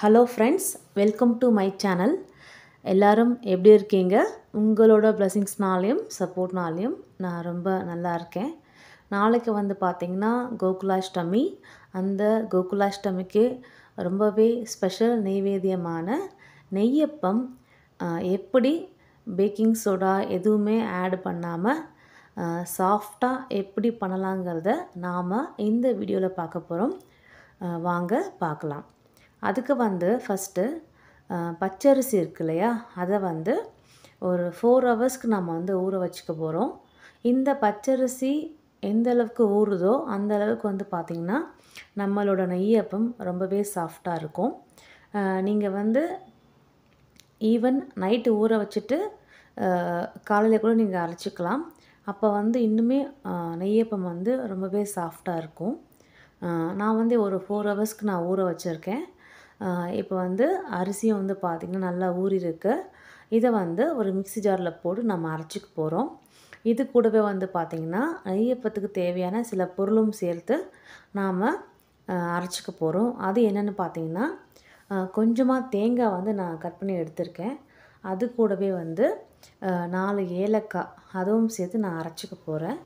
hello friends welcome to my channel எல்லோரும் எப்படி இருக்கீங்க உங்களோட பிளெஸிங்ஸ்னாலையும் சப்போர்ட்னாலையும் நான் ரொம்ப நல்லா இருக்கேன் நாளைக்கு வந்து பார்த்திங்கன்னா கோகுலாஷ்டமி அந்த கோகுலாஷ்டமிக்கு ரொம்பவே ஸ்பெஷல் நெய்வேத்தியமான நெய்யப்பம் எப்படி பேக்கிங் சோடா எதுவுமே ஆட் பண்ணாமல் சாஃப்டாக எப்படி பண்ணலாங்கிறத நாம் இந்த வீடியோவில் பார்க்க போகிறோம் வாங்க பார்க்கலாம் அதுக்கு வந்து ஃபஸ்ட்டு பச்சரிசி இருக்கு இல்லையா அதை வந்து ஒரு ஃபோர் ஹவர்ஸ்க்கு நம்ம வந்து ஊற வச்சுக்க போகிறோம் இந்த பச்சரிசி எந்த அளவுக்கு ஊறுதோ அந்த அளவுக்கு வந்து பார்த்திங்கன்னா நம்மளோட நெய்யப்பம் ரொம்பவே சாஃப்டாக இருக்கும் நீங்கள் வந்து ஈவன் நைட்டு ஊற வச்சுட்டு காலையில் கூட நீங்கள் அரைச்சிக்கலாம் அப்போ வந்து இன்னுமே நெய்யப்பம் வந்து ரொம்பவே சாஃப்டாக இருக்கும் நான் வந்து ஒரு ஃபோர் ஹவர்ஸ்க்கு நான் ஊற வச்சுருக்கேன் இப்போ வந்து அரிசியும் வந்து பார்த்திங்கன்னா நல்லா ஊறியிருக்கு இதை வந்து ஒரு மிக்சி ஜாரில் போட்டு நம்ம அரைச்சிக்க போகிறோம் இது கூடவே வந்து பார்த்திங்கன்னா ஐயப்பத்துக்கு தேவையான சில பொருளும் சேர்த்து நாம் அரைச்சிக்க போகிறோம் அது என்னென்னு பார்த்திங்கன்னா கொஞ்சமாக தேங்காய் வந்து நான் கட் பண்ணி எடுத்திருக்கேன் அது கூடவே வந்து நாலு ஏலக்காய் அதுவும் சேர்த்து நான் அரைச்சிக்க போகிறேன்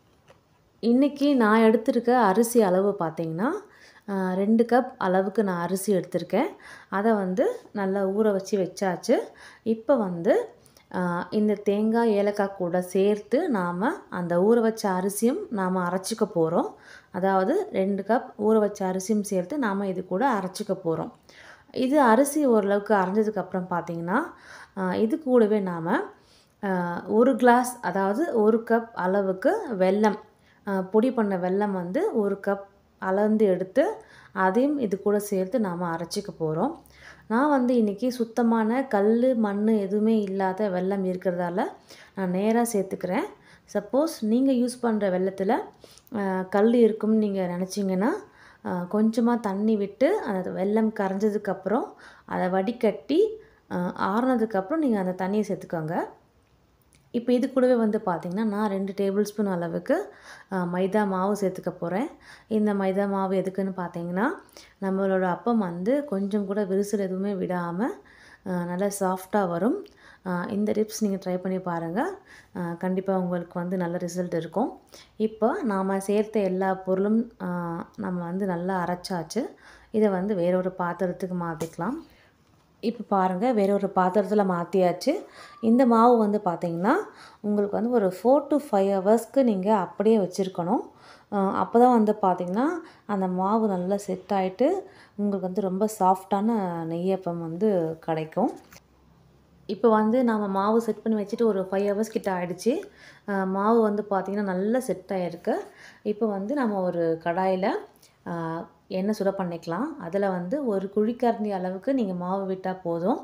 இன்றைக்கி நான் எடுத்திருக்க அரிசி அளவு பார்த்திங்கன்னா ரெண்டு கப் அளவுக்கு நான் அரிசி எடுத்திருக்கேன் அதை வந்து நல்லா ஊற வச்சு வச்சாச்சு இப்போ வந்து இந்த தேங்காய் ஏலக்காய் கூட சேர்த்து நாம் அந்த ஊற வச்ச அரிசியும் நாம் அரைச்சிக்க போகிறோம் அதாவது ரெண்டு கப் ஊற வச்ச அரிசியும் சேர்த்து நாம் இது கூட அரைச்சிக்க போகிறோம் இது அரிசி ஓரளவுக்கு அரைஞ்சதுக்கப்புறம் பார்த்திங்கன்னா இது கூடவே நாம் ஒரு கிளாஸ் அதாவது ஒரு கப் அளவுக்கு வெல்லம் பொடி பண்ண வெல்லம் வந்து ஒரு கப் அளந்து எடுத்து அதையும் இது கூட சேர்த்து நாம் அரைச்சிக்க போகிறோம் நான் வந்து இன்றைக்கி சுத்தமான கல் மண் எதுவுமே இல்லாத வெள்ளம் இருக்கிறதால நான் நேராக சேர்த்துக்கிறேன் சப்போஸ் நீங்கள் யூஸ் பண்ணுற வெள்ளத்தில் கல் இருக்கும்னு நீங்கள் நினச்சிங்கன்னா கொஞ்சமாக தண்ணி விட்டு அந்த வெள்ளம் கரைஞ்சதுக்கப்புறம் அதை வடிகட்டி ஆறுனதுக்கப்புறம் நீங்கள் அந்த தண்ணியை சேர்த்துக்கோங்க இப்போ இது கூடவே வந்து பார்த்திங்கன்னா நான் ரெண்டு டேபிள் ஸ்பூன் அளவுக்கு மைதா மாவு சேர்த்துக்க போகிறேன் இந்த மைதா மாவு எதுக்குன்னு பார்த்தீங்கன்னா நம்மளோட அப்பம் வந்து கொஞ்சம் கூட விரிசல் எதுவுமே விடாமல் நல்லா சாஃப்டாக வரும் இந்த டிப்ஸ் நீங்கள் ட்ரை பண்ணி பாருங்கள் கண்டிப்பாக உங்களுக்கு வந்து நல்ல ரிசல்ட் இருக்கும் இப்போ நாம் சேர்த்த எல்லா பொருளும் நம்ம வந்து நல்லா அரைச்சாச்சு இதை வந்து வேறொரு பாத்திரத்துக்கு மாற்றிக்கலாம் இப்போ பாருங்கள் வேறு ஒரு பாத்திரத்தில் மாற்றியாச்சு இந்த மாவு வந்து பார்த்திங்கன்னா உங்களுக்கு வந்து ஒரு ஃபோர் டு ஃபைவ் ஹவர்ஸ்க்கு நீங்கள் அப்படியே வச்சுருக்கணும் அப்போ தான் வந்து பார்த்திங்கன்னா அந்த மாவு நல்லா செட் ஆகிட்டு உங்களுக்கு வந்து ரொம்ப சாஃப்டான நெய்யப்பம் வந்து கிடைக்கும் இப்போ வந்து நாம் மாவு செட் பண்ணி வச்சுட்டு ஒரு ஃபைவ் ஹவர்ஸ் கிட்ட ஆகிடுச்சு மாவு வந்து பார்த்திங்கன்னா நல்லா செட் ஆகிருக்கு இப்போ வந்து நம்ம ஒரு கடாயில் எண்ணெய் சுட பண்ணிக்கலாம் அதில் வந்து ஒரு குழிக்கரண்டி அளவுக்கு நீங்கள் மாவு விட்டால் போதும்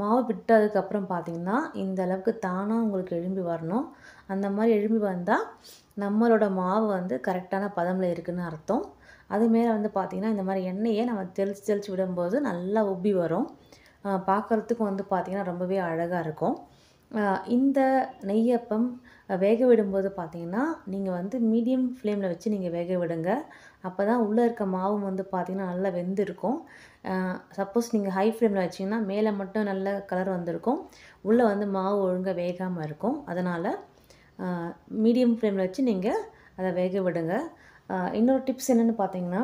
மாவு விட்டதுக்கப்புறம் பார்த்திங்கன்னா இந்த அளவுக்கு தானாக உங்களுக்கு எழும்பி வரணும் அந்த மாதிரி எழும்பி வந்தால் நம்மளோட மாவு வந்து கரெக்டான பதமில் இருக்குதுன்னு அர்த்தம் அது மேலே வந்து பார்த்திங்கன்னா இந்த மாதிரி எண்ணெயை நம்ம தெளித்து தெளித்து விடும்போது நல்லா உப்பி வரும் பார்க்குறதுக்கும் வந்து பார்த்திங்கன்னா ரொம்பவே அழகாக இருக்கும் இந்த நெய்யப்பம் வேக விடும்போது பார்த்தீங்கன்னா நீங்கள் வந்து மீடியம் ஃப்ளேமில் வச்சு நீங்கள் வேக விடுங்க அப்போ தான் உள்ளே இருக்க மாவும் வந்து பார்த்திங்கன்னா நல்லா வெந்திருக்கும் சப்போஸ் நீங்கள் ஹை ஃப்ளேமில் வச்சிங்கன்னா மேலே மட்டும் நல்ல கலர் வந்திருக்கும் உள்ளே வந்து மாவு ஒழுங்காக வேகாமல் இருக்கும் அதனால் மீடியம் ஃப்ளேமில் வச்சு நீங்கள் அதை வேக விடுங்க இன்னொரு டிப்ஸ் என்னென்னு பார்த்தீங்கன்னா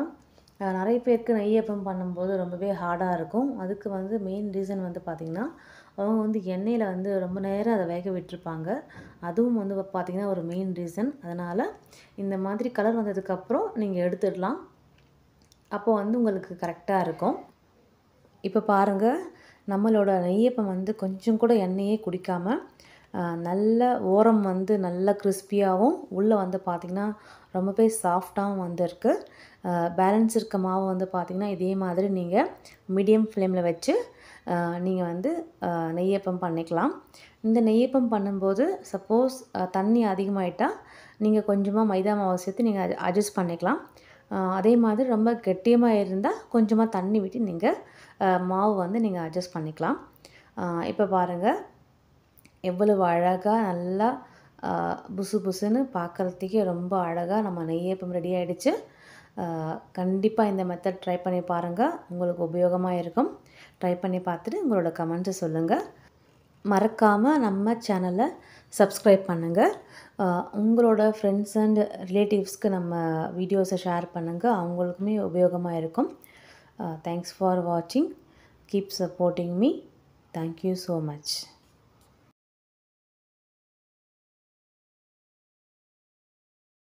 நிறைய பேருக்கு நெய்யப்பம் பண்ணும்போது ரொம்பவே ஹார்டாக இருக்கும் அதுக்கு வந்து மெயின் ரீசன் வந்து பார்த்திங்கன்னா அவங்க வந்து எண்ணெயில் வந்து ரொம்ப நேரம் அதை வேக விட்டுருப்பாங்க அதுவும் வந்து பார்த்திங்கன்னா ஒரு மெயின் ரீசன் அதனால் இந்த மாதிரி கலர் வந்ததுக்கப்புறம் நீங்கள் எடுத்துடலாம் அப்போ வந்து உங்களுக்கு கரெக்டாக இருக்கும் இப்போ பாருங்கள் நம்மளோட நெய்யப்பம் வந்து கொஞ்சம் கூட எண்ணெயே குடிக்காமல் நல்ல ஓரம் வந்து நல்ல கிறிஸ்பியாகவும் உள்ளே வந்து பார்த்திங்கன்னா ரொம்பவே சாஃப்டாகவும் வந்திருக்கு பேலன்ஸ் இருக்க மாவு வந்து பார்த்திங்கன்னா இதே மாதிரி நீங்கள் மீடியம் ஃப்ளேமில் வச்சு நீங்கள் வந்து நெய்யப்பம் பண்ணிக்கலாம் இந்த நெய்யப்பம் பண்ணும்போது சப்போஸ் தண்ணி அதிகமாகிட்டால் நீங்கள் கொஞ்சமாக மைதா மாவு சேர்த்து நீங்கள் அட்ஜஸ்ட் பண்ணிக்கலாம் அதே மாதிரி ரொம்ப கெட்டியமாக இருந்தால் கொஞ்சமாக தண்ணி விட்டு நீங்கள் மாவு வந்து நீங்கள் அட்ஜஸ்ட் பண்ணிக்கலாம் இப்போ பாருங்கள் எவ்வளவு அழகாக நல்லா புசு புசுன்னு பார்க்குறதுக்கே ரொம்ப அழகாக நம்ம இப்போ ரெடி ஆகிடுச்சு கண்டிப்பாக இந்த மெத்தட் ட்ரை பண்ணி பாருங்கள் உங்களுக்கு உபயோகமாக இருக்கும் ட்ரை பண்ணி பார்த்துட்டு உங்களோட கமெண்ட்ஸை சொல்லுங்கள் மறக்காமல் நம்ம சேனலை சப்ஸ்கிரைப் பண்ணுங்கள் உங்களோட ஃப்ரெண்ட்ஸ் அண்ட் ரிலேட்டிவ்ஸ்க்கு நம்ம வீடியோஸை ஷேர் பண்ணுங்கள் அவங்களுக்குமே உபயோகமாக இருக்கும் தேங்க்ஸ் ஃபார் வாட்சிங் keep supporting me thank you so much